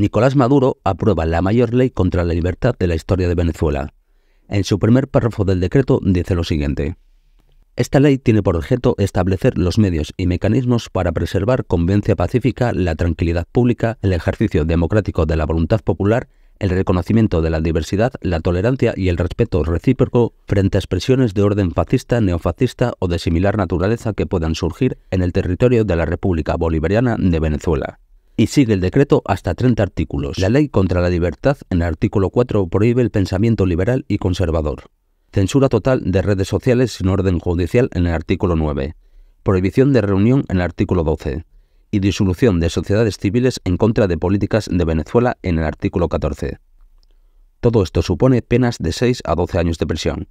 Nicolás Maduro aprueba la mayor ley contra la libertad de la historia de Venezuela. En su primer párrafo del decreto dice lo siguiente. Esta ley tiene por objeto establecer los medios y mecanismos para preservar con pacífica la tranquilidad pública, el ejercicio democrático de la voluntad popular, el reconocimiento de la diversidad, la tolerancia y el respeto recíproco frente a expresiones de orden fascista, neofascista o de similar naturaleza que puedan surgir en el territorio de la República Bolivariana de Venezuela y sigue el decreto hasta 30 artículos. La ley contra la libertad en el artículo 4 prohíbe el pensamiento liberal y conservador. Censura total de redes sociales sin orden judicial en el artículo 9. Prohibición de reunión en el artículo 12. Y disolución de sociedades civiles en contra de políticas de Venezuela en el artículo 14. Todo esto supone penas de 6 a 12 años de prisión.